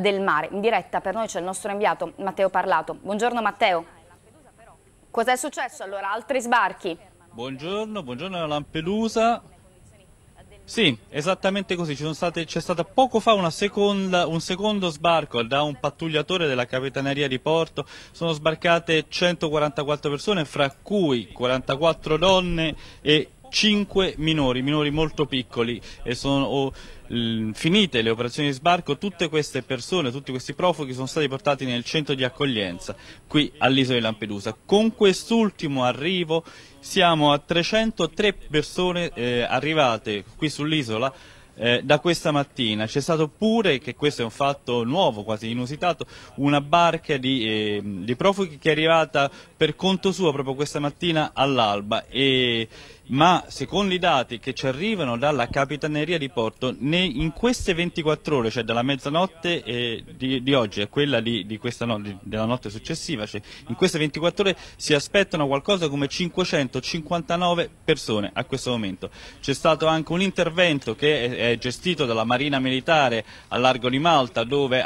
del mare. In diretta per noi c'è il nostro inviato Matteo Parlato. Buongiorno Matteo. Cos'è successo allora? Altri sbarchi? Buongiorno, buongiorno a Lampedusa. Sì, esattamente così. c'è stato poco fa seconda, un secondo sbarco da un pattugliatore della Capitaneria di Porto. Sono sbarcate 144 persone, fra cui 44 donne e 5 minori, minori molto piccoli e sono oh, finite le operazioni di sbarco, tutte queste persone, tutti questi profughi sono stati portati nel centro di accoglienza qui all'isola di Lampedusa. Con quest'ultimo arrivo siamo a 303 persone eh, arrivate qui sull'isola eh, da questa mattina. C'è stato pure, che questo è un fatto nuovo, quasi inusitato, una barca di, eh, di profughi che è arrivata per conto suo proprio questa mattina all'alba. ma secondo i dati che ci arrivano dalla Capitaneria di Porto, in queste 24 ore, cioè dalla mezzanotte eh, di, di, oggi a quella di, di no, di, della notte successiva, cioè in queste 24 ore si aspettano qualcosa come 559 persone a questo momento. C'è stato anche un intervento che è, è è gestito dalla Marina Militare a Largo di Malta dove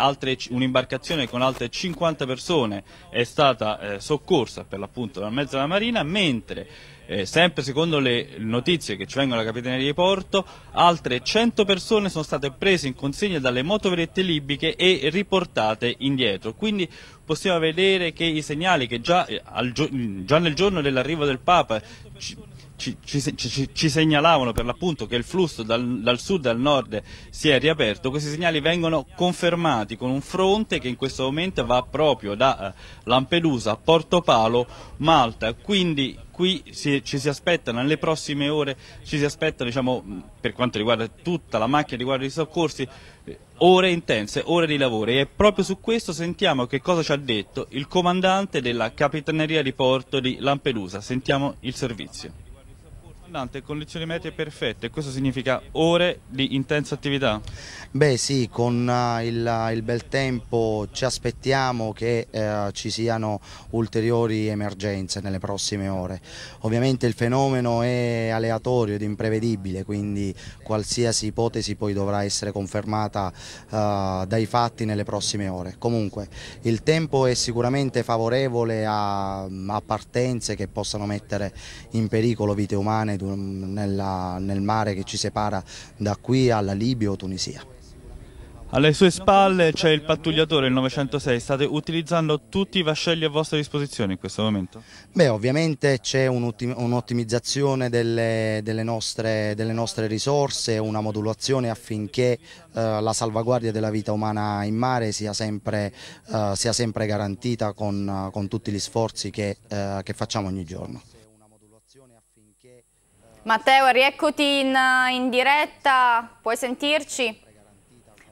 un'imbarcazione con altre 50 persone è stata eh, soccorsa per l'appunto dal mezzo della Marina, mentre eh, sempre secondo le notizie che ci vengono dalla Capitaneria di Porto, altre 100 persone sono state prese in consegna dalle motovedette libiche e riportate indietro. Quindi possiamo vedere che i segnali che già, eh, già nel giorno dell'arrivo del Papa ci, ci, ci, ci, segnalavano per l'appunto che il flusso dal, dal, sud al nord si è riaperto, questi segnali vengono confermati con un fronte che in questo momento va proprio da eh, Lampedusa a Porto Palo, Malta, quindi qui si, ci si aspettano nelle prossime ore, ci si aspettano diciamo, mm, per quanto riguarda tutta la macchina di guardia dei soccorsi, eh, ore intense, ore di lavoro e proprio su questo sentiamo che cosa ci ha detto il comandante della Capitaneria di Porto di Lampedusa. Sentiamo il servizio tornante condizioni meteo perfette, questo significa ore di intensa attività? Beh sì, con eh, il, il, bel tempo ci aspettiamo che uh, ci siano ulteriori emergenze nelle prossime ore. Ovviamente il fenomeno è aleatorio ed imprevedibile, quindi qualsiasi ipotesi poi dovrà essere confermata uh, dai fatti nelle prossime ore. Comunque il tempo è sicuramente favorevole a, a partenze che possano mettere in pericolo vite umane Mm, nella, nel mare che ci separa da qui alla Libia o Tunisia. Alle sue spalle c'è il pattugliatore, il 906, state utilizzando tutti i vascelli a vostra disposizione in questo momento? Beh, ovviamente c'è un'ottimizzazione delle, delle, nostre, delle, nostre, risorse, una modulazione affinché eh, la salvaguardia della vita umana in mare sia sempre, eh, sia sempre garantita con, con, tutti gli sforzi che, eh, che facciamo ogni giorno. Matteo, rieccoti in, in diretta, puoi sentirci?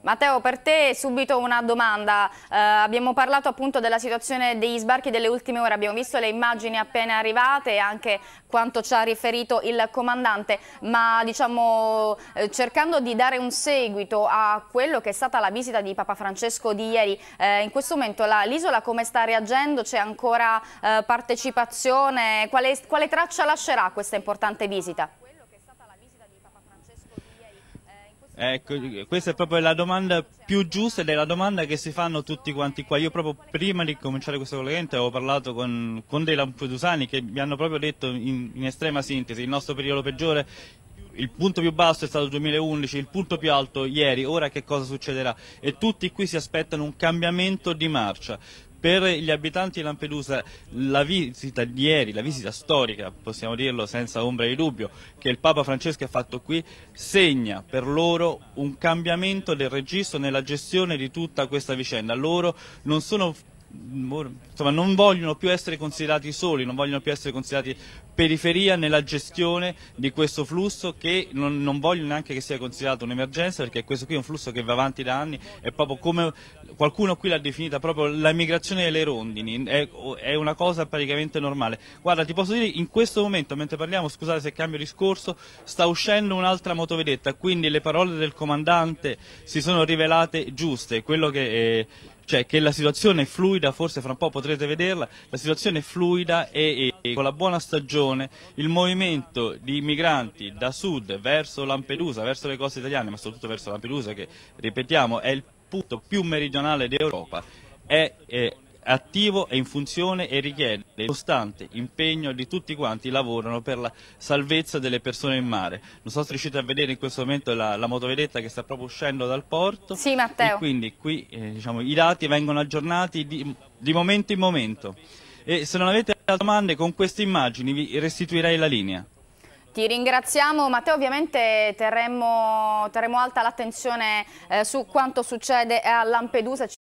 Matteo, per te subito una domanda. Eh, abbiamo parlato appunto della situazione degli sbarchi delle ultime ore, abbiamo visto le immagini appena arrivate e anche quanto ci ha riferito il comandante, ma diciamo eh, cercando di dare un seguito a quello che è stata la visita di Papa Francesco di ieri, eh, in questo momento l'isola come sta reagendo? C'è ancora eh, partecipazione? Quale, quale traccia lascerà questa importante visita? Ecco, questa è proprio la domanda più giusta ed è la domanda che si fanno tutti quanti qua. Io proprio prima di cominciare questo collegamento avevo parlato con, con dei lampedusani che mi hanno proprio detto in, in estrema sintesi il nostro periodo peggiore il punto più basso è stato il 2011, il punto più alto ieri, ora che cosa succederà? E tutti qui si aspettano un cambiamento di marcia. Per gli abitanti di Lampedusa la visita di ieri, la visita storica, possiamo dirlo senza ombra di dubbio, che il Papa Francesco ha fatto qui, segna per loro un cambiamento del registro nella gestione di tutta questa vicenda. Loro non sono Boh, insomma, non vogliono più essere considerati soli, non vogliono più essere considerati periferia nella gestione di questo flusso che non, non voglio neanche che sia considerato un'emergenza perché questo qui è un flusso che va avanti da anni, è proprio come qualcuno qui l'ha definita proprio la migrazione delle rondini, è, è, una cosa praticamente normale. Guarda, ti posso dire in questo momento, mentre parliamo, scusate se cambio discorso, sta uscendo un'altra motovedetta, quindi le parole del comandante si sono rivelate giuste, quello che eh, cioè che la situazione è fluida, forse fra un po' potrete vederla, la situazione è fluida e, e, con la buona stagione il movimento di migranti da sud verso Lampedusa, verso le coste italiane, ma soprattutto verso Lampedusa che, ripetiamo, è il punto più meridionale d'Europa, è, è eh, attivo e in funzione e richiede il costante impegno di tutti quanti lavorano per la salvezza delle persone in mare. Non so se riuscite a vedere in questo momento la, la motovedetta che sta proprio uscendo dal porto. Sì, Matteo. quindi qui eh, diciamo, i dati vengono aggiornati di, di momento in momento. E se non avete altre domande, con queste immagini vi restituirei la linea. Ti ringraziamo Matteo, ovviamente terremo, terremo alta l'attenzione eh, su quanto succede a Lampedusa.